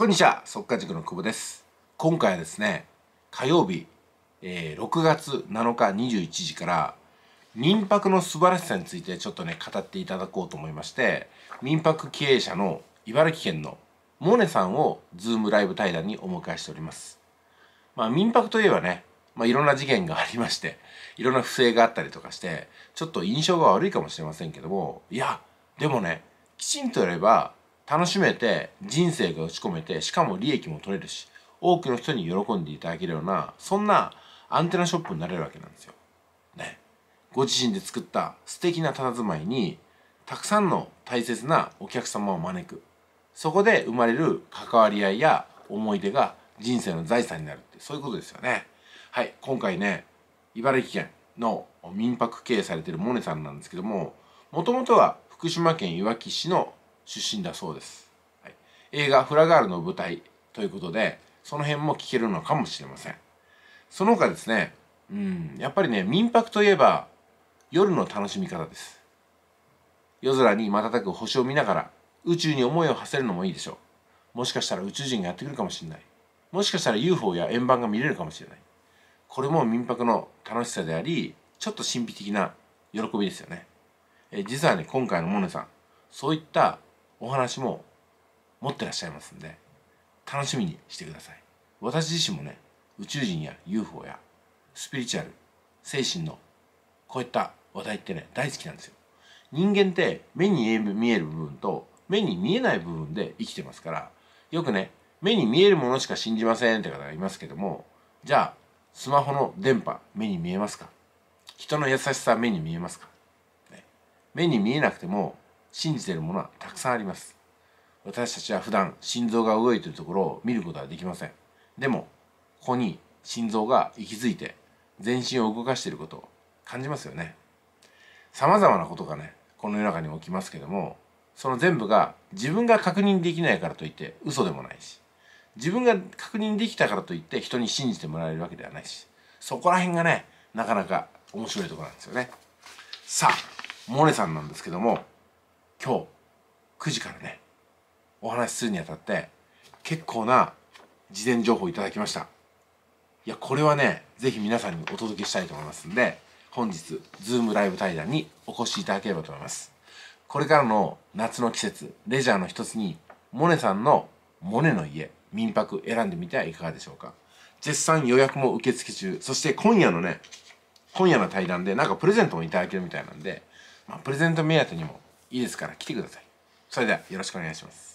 こんにちは、速稼塾の久保です。今回はですね、火曜日、えー、6月7日21時から、民泊の素晴らしさについてちょっとね、語っていただこうと思いまして、民泊経営者の茨城県のモネさんをズームライブ対談にお迎えしております。まあ、民泊といえばね、まあ、いろんな事件がありまして、いろんな不正があったりとかして、ちょっと印象が悪いかもしれませんけども、いや、でもね、きちんとやれば、楽しめて人生が打ち込めてしかも利益も取れるし多くの人に喜んでいただけるようなそんなアンテナショップになれるわけなんですよ。ね。ご自身で作った素敵な佇まいにたくさんの大切なお客様を招くそこで生まれる関わり合いや思い出が人生の財産になるってそういうことですよね。はい今回ね茨城県の民泊経営されてるモネさんなんですけどももともとは福島県いわき市の出身だそうです、はい、映画「フラガール」の舞台ということでその辺も聞けるのかもしれませんその他ですねうんやっぱりね民泊といえば夜の楽しみ方です夜空に瞬く星を見ながら宇宙に思いを馳せるのもいいでしょうもしかしたら宇宙人がやってくるかもしれないもしかしたら UFO や円盤が見れるかもしれないこれも民泊の楽しさでありちょっと神秘的な喜びですよねえ実はね今回のモネさんそういったお話も持ってらっしゃいますんで楽しみにしてください私自身もね宇宙人や UFO やスピリチュアル精神のこういった話題ってね大好きなんですよ人間って目に見える部分と目に見えない部分で生きてますからよくね目に見えるものしか信じませんって方がいますけどもじゃあスマホの電波目に見えますか人の優しさ目に見えますか、ね、目に見えなくても信じているものはたくさんあります私たちは普段心臓が動いているところを見ることはできませんでもここに心臓が息づいて全身を動かしていることを感じますよねさまざまなことがねこの世の中に起きますけどもその全部が自分が確認できないからといって嘘でもないし自分が確認できたからといって人に信じてもらえるわけではないしそこら辺がねなかなか面白いとこなんですよねさあモネさんなんですけども今日9時からねお話しするにあたって結構な事前情報いただきましたいやこれはね是非皆さんにお届けしたいと思いますんで本日ズームライブ対談にお越しいただければと思いますこれからの夏の季節レジャーの一つにモネさんのモネの家民泊選んでみてはいかがでしょうか絶賛予約も受付中そして今夜のね今夜の対談でなんかプレゼントもいただけるみたいなんで、まあ、プレゼント目当てにもいいですから来てくださいそれではよろしくお願いします